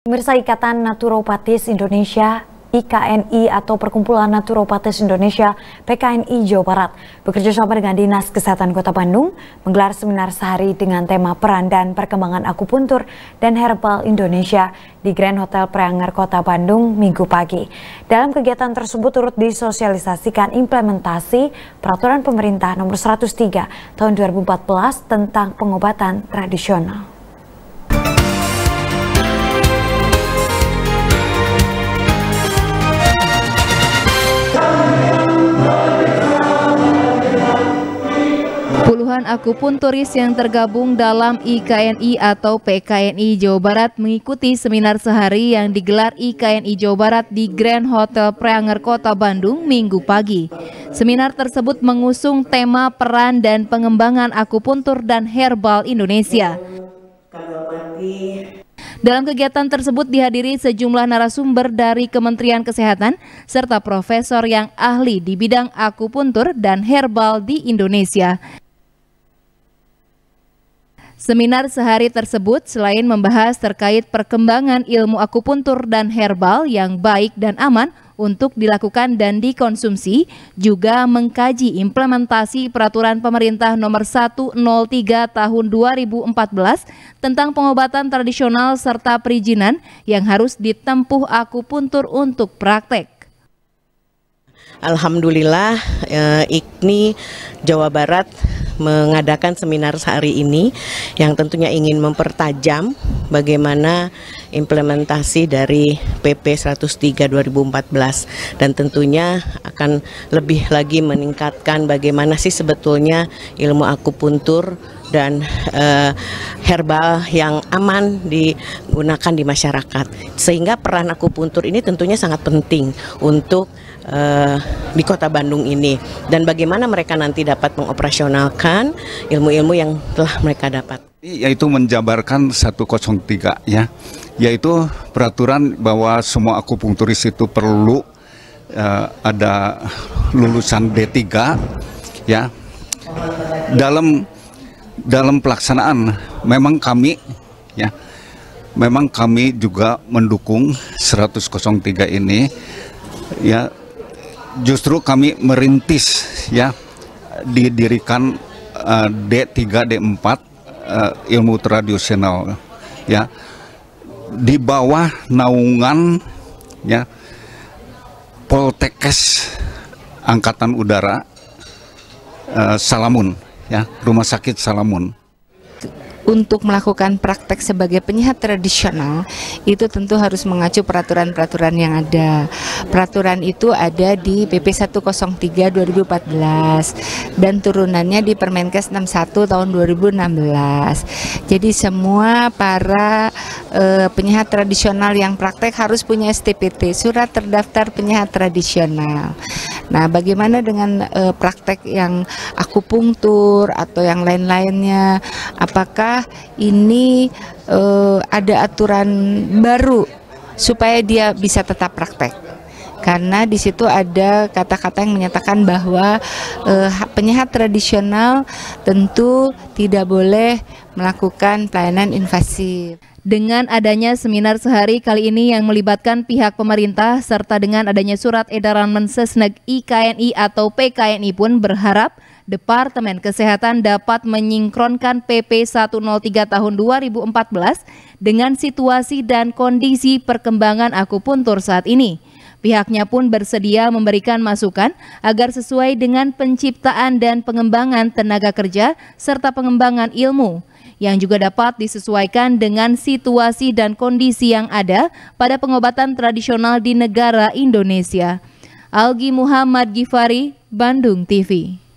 Pemirsa Ikatan Naturopatis Indonesia IKNI atau Perkumpulan Naturopatis Indonesia PKNI Jawa Barat bekerja sama dengan Dinas Kesehatan Kota Bandung menggelar seminar sehari dengan tema peran dan perkembangan akupuntur dan herbal Indonesia di Grand Hotel Preanger Kota Bandung Minggu pagi. Dalam kegiatan tersebut turut disosialisasikan implementasi peraturan pemerintah nomor 103 tahun 2014 tentang pengobatan tradisional. Aku pun turis yang tergabung dalam IKNI atau PKNI Jawa Barat mengikuti seminar sehari yang digelar IKNI Jawa Barat di Grand Hotel Preanger Kota Bandung minggu pagi. Seminar tersebut mengusung tema peran dan pengembangan akupuntur dan herbal Indonesia. Dalam kegiatan tersebut dihadiri sejumlah narasumber dari Kementerian Kesehatan serta profesor yang ahli di bidang akupuntur dan herbal di Indonesia. Seminar sehari tersebut selain membahas terkait perkembangan ilmu akupuntur dan herbal yang baik dan aman untuk dilakukan dan dikonsumsi, juga mengkaji implementasi peraturan pemerintah nomor 103 tahun 2014 tentang pengobatan tradisional serta perizinan yang harus ditempuh akupuntur untuk praktek. Alhamdulillah, eh, IKNI Jawa Barat mengadakan seminar sehari ini yang tentunya ingin mempertajam bagaimana implementasi dari PP 103 2014 dan tentunya akan lebih lagi meningkatkan bagaimana sih sebetulnya ilmu akupuntur dan e, herbal yang aman digunakan di masyarakat sehingga peran akupuntur ini tentunya sangat penting untuk uh, di kota Bandung ini dan bagaimana mereka nanti dapat mengoperasionalkan ilmu-ilmu yang telah mereka dapat yaitu menjabarkan 103 ya yaitu peraturan bahwa semua akupunkturis itu perlu uh, ada lulusan D3 ya dalam dalam pelaksanaan memang kami ya memang kami juga mendukung 103 ini ya justru kami merintis ya didirikan uh, D3 D4 uh, ilmu tradisional ya di bawah naungan ya Poltekkes Angkatan Udara uh, Salamun ya Rumah Sakit Salamun untuk melakukan praktek sebagai penyihat tradisional itu tentu harus mengacu peraturan-peraturan yang ada. Peraturan itu ada di PP 103 2014 dan turunannya di Permenkes 61 tahun 2016. Jadi semua para e, eh, penyihat tradisional yang praktek harus punya STPT, surat terdaftar penyihat tradisional. Nah, bagaimana dengan uh, praktek yang akupunktur atau yang lain-lainnya? Apakah ini uh, ada aturan baru supaya dia bisa tetap praktek? Karena di situ ada kata-kata yang menyatakan bahwa e, penyehat tradisional tentu tidak boleh melakukan pelayanan invasif. Dengan adanya seminar sehari kali ini yang melibatkan pihak pemerintah serta dengan adanya surat edaran Mensesnek IKNI atau PKNI pun berharap Departemen Kesehatan dapat menyingkronkan PP 103 tahun 2014 dengan situasi dan kondisi perkembangan akupuntur saat ini. Pihaknya pun bersedia memberikan masukan agar sesuai dengan penciptaan dan pengembangan tenaga kerja serta pengembangan ilmu yang juga dapat disesuaikan dengan situasi dan kondisi yang ada pada pengobatan tradisional di negara Indonesia. Algi Muhammad Gifari, Bandung TV.